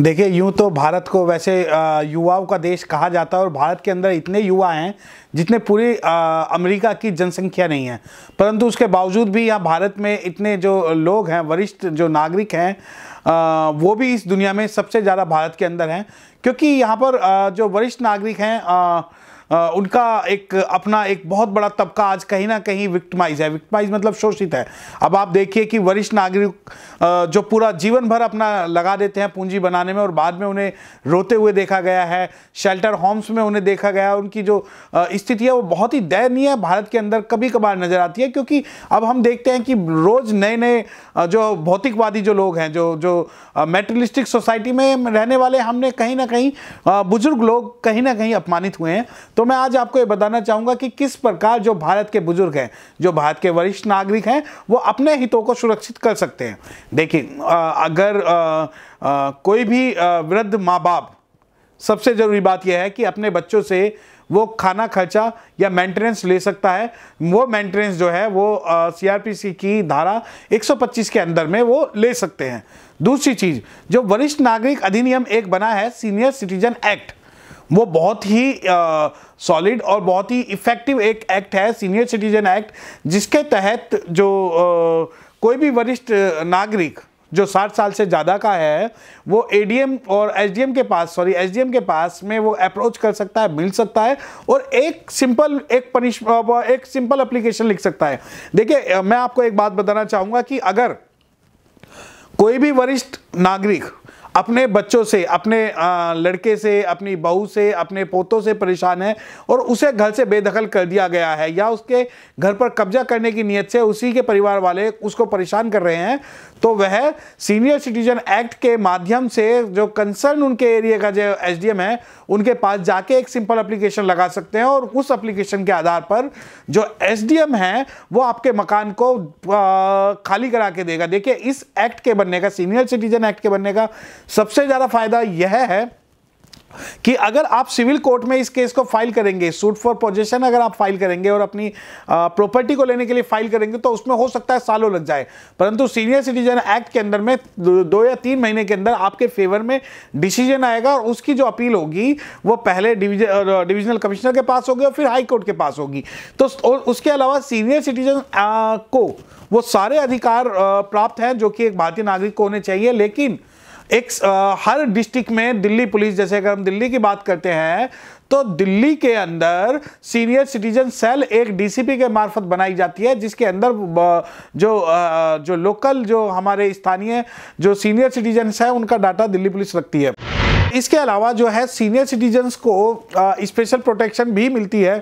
देखिए यूँ तो भारत को वैसे युवाओं का देश कहा जाता है और भारत के अंदर इतने युवा हैं जितने पूरी अमेरिका की जनसंख्या नहीं है परंतु उसके बावजूद भी यहाँ भारत में इतने जो लोग हैं वरिष्ठ जो नागरिक हैं वो भी इस दुनिया में सबसे ज़्यादा भारत के अंदर हैं क्योंकि यहाँ पर जो वरिष्ठ नागरिक हैं उनका एक अपना एक बहुत बड़ा तबका आज कहीं ना कहीं विक्टमाइज है विक्टमाइज मतलब शोषित है अब आप देखिए कि वरिष्ठ नागरिक जो पूरा जीवन भर अपना लगा देते हैं पूंजी बनाने में और बाद में उन्हें रोते हुए देखा गया है शेल्टर होम्स में उन्हें देखा गया उनकी जो स्थिति है वो बहुत ही दयनीय भारत के अंदर कभी कभार नजर आती है क्योंकि अब हम देखते हैं कि रोज नए नए जो भौतिकवादी जो लोग हैं जो जो मेटरलिस्टिक सोसाइटी में रहने वाले हमने कहीं ना कहीं बुजुर्ग लोग कहीं ना कहीं अपमानित हुए हैं तो मैं आज आपको ये बताना चाहूँगा कि किस प्रकार जो भारत के बुजुर्ग हैं जो भारत के वरिष्ठ नागरिक हैं वो अपने हितों को सुरक्षित कर सकते हैं देखिए अगर आ, आ, कोई भी वृद्ध माँ बाप सबसे ज़रूरी बात यह है कि अपने बच्चों से वो खाना खर्चा या मेंटेनेंस ले सकता है वो मेंटेनेंस जो है वो सीआरपीसी की धारा 125 के अंदर में वो ले सकते हैं दूसरी चीज़ जो वरिष्ठ नागरिक अधिनियम एक बना है सीनियर सिटीजन एक्ट वो बहुत ही सॉलिड और बहुत ही इफ़ेक्टिव एक एक्ट है सीनियर सिटीजन एक्ट जिसके तहत जो आ, कोई भी वरिष्ठ नागरिक जो 60 साल से ज़्यादा का है वो एडीएम और एसडीएम के पास सॉरी एसडीएम के पास में वो अप्रोच कर सकता है मिल सकता है और एक सिंपल एक पनिश एक सिंपल एप्लीकेशन लिख सकता है देखिए मैं आपको एक बात बताना चाहूँगा कि अगर कोई भी वरिष्ठ नागरिक अपने बच्चों से अपने लड़के से अपनी बहू से अपने पोतों से परेशान है और उसे घर से बेदखल कर दिया गया है या उसके घर पर कब्जा करने की नीयत से उसी के परिवार वाले उसको परेशान कर रहे हैं तो वह सीनियर सिटीजन एक्ट के माध्यम से जो कंसर्न उनके एरिया का जो एस है उनके पास जाके एक सिंपल एप्लीकेशन लगा सकते हैं और उस एप्लीकेशन के आधार पर जो एस है वो आपके मकान को खाली करा के देगा देखिए इस एक्ट के बनने का सीनियर सिटीजन एक्ट के बनने का सबसे ज़्यादा फायदा यह है कि अगर आप सिविल कोर्ट में इस केस को फाइल करेंगे सूट फॉर पोजेशन अगर आप फाइल करेंगे और अपनी प्रॉपर्टी को लेने के लिए फाइल करेंगे तो उसमें हो सकता है सालों लग जाए परंतु सीनियर सिटीजन एक्ट के अंदर में दो या तीन महीने के अंदर आपके फेवर में डिसीजन आएगा और उसकी जो अपील होगी वो पहले डिविजन डिविजनल कमिश्नर के पास होगी और फिर हाईकोर्ट के पास होगी तो और उसके अलावा सीनियर सिटीजन को वो सारे अधिकार प्राप्त हैं जो कि एक भारतीय नागरिक को होने चाहिए लेकिन एक आ, हर डिस्ट्रिक्ट में दिल्ली पुलिस जैसे अगर हम दिल्ली की बात करते हैं तो दिल्ली के अंदर सीनियर सिटीजन सेल एक डीसीपी के मार्फत बनाई जाती है जिसके अंदर जो जो लोकल जो हमारे स्थानीय जो सीनियर सिटीजन्स हैं उनका डाटा दिल्ली पुलिस रखती है इसके अलावा जो है सीनियर सिटीजन्स को स्पेशल प्रोटेक्शन भी मिलती है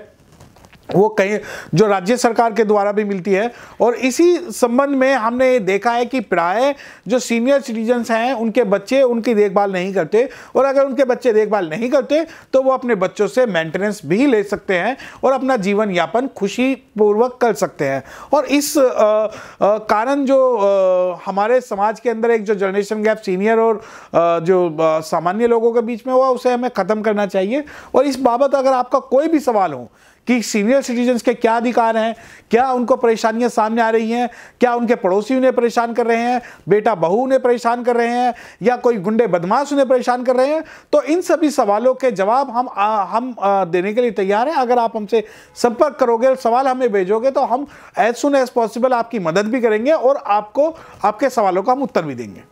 वो कहीं जो राज्य सरकार के द्वारा भी मिलती है और इसी संबंध में हमने देखा है कि प्राय जो सीनियर सिटीजन्स हैं उनके बच्चे उनकी देखभाल नहीं करते और अगर उनके बच्चे देखभाल नहीं करते तो वो अपने बच्चों से मेंटेनेंस भी ले सकते हैं और अपना जीवन यापन खुशी पूर्वक कर सकते हैं और इस आ, आ, कारण जो आ, हमारे समाज के अंदर एक जो जनरेशन गैप सीनियर और आ, जो सामान्य लोगों के बीच में हुआ उसे हमें ख़त्म करना चाहिए और इस बाबत अगर आपका कोई भी सवाल हो कि सीनियर सिटीजन्स के क्या अधिकार हैं क्या उनको परेशानियां सामने आ रही हैं क्या उनके पड़ोसी उन्हें परेशान कर रहे हैं बेटा बहू उन्हें परेशान कर रहे हैं या कोई गुंडे बदमाश उन्हें परेशान कर रहे हैं तो इन सभी सवालों के जवाब हम आ, हम आ, देने के लिए तैयार हैं अगर आप हमसे संपर्क करोगे और सवाल हमें भेजोगे तो हम एज सुन एज पॉसिबल आपकी मदद भी करेंगे और आपको आपके सवालों का हम उत्तर भी देंगे